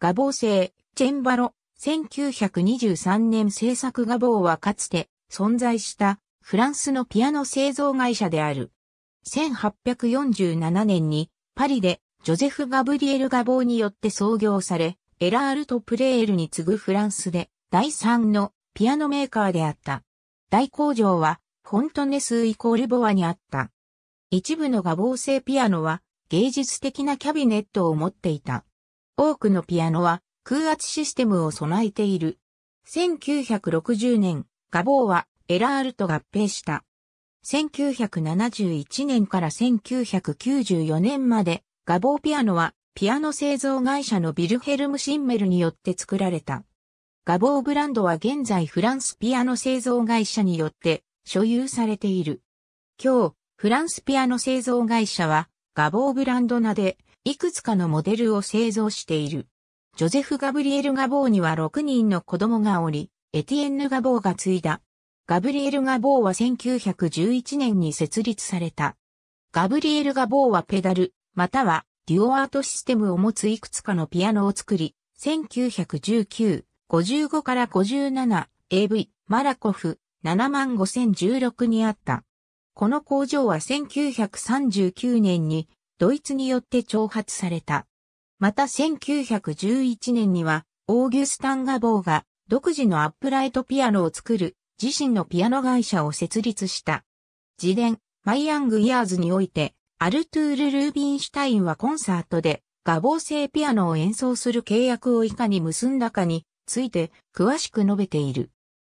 ガボー製、チェンバロ、1923年製作ガボーはかつて存在したフランスのピアノ製造会社である。1847年にパリでジョゼフ・ガブリエル・ガボーによって創業され、エラールとプレールに次ぐフランスで第3のピアノメーカーであった。大工場はフォントネスイコールボアにあった。一部のガボー製ピアノは芸術的なキャビネットを持っていた。多くのピアノは空圧システムを備えている。1960年、ガボーはエラールと合併した。1971年から1994年まで、ガボーピアノはピアノ製造会社のビルヘルム・シンメルによって作られた。ガボーブランドは現在フランスピアノ製造会社によって所有されている。今日、フランスピアノ製造会社はガボーブランド名でいくつかのモデルを製造している。ジョゼフ・ガブリエル・ガボーには6人の子供がおり、エティエンヌ・ガボーが継いだ。ガブリエル・ガボーは1911年に設立された。ガブリエル・ガボーはペダル、またはデュオアートシステムを持ついくつかのピアノを作り、1919、55から57、AV、マラコフ、75016にあった。この工場は1939年にドイツによって挑発された。また1911年には、オーギュスタン・ガボーが独自のアップライトピアノを作る自身のピアノ会社を設立した。自伝、マイ・アング・イヤーズにおいて、アルトゥール・ルービンシュタインはコンサートでガボー製ピアノを演奏する契約をいかに結んだかについて詳しく述べている。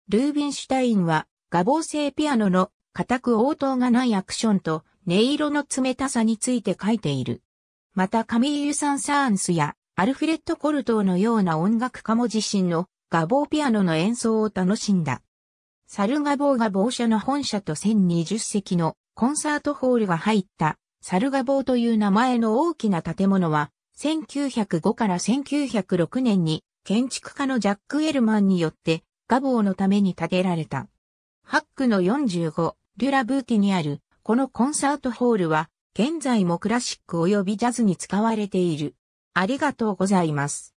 ルービンシュタインはガボー製ピアノの固く応答がないアクションと音色の冷たさについて書いている。またカミーユ・サン・サーンスやアルフレッド・コルトーのような音楽家も自身のガボーピアノの演奏を楽しんだ。サルガボーガボー社の本社と1020席のコンサートホールが入ったサルガボーという名前の大きな建物は1905から1906年に建築家のジャック・エルマンによってガボーのために建てられた。ハックの45、デュラブーティにあるこのコンサートホールは現在もクラシック及びジャズに使われている。ありがとうございます。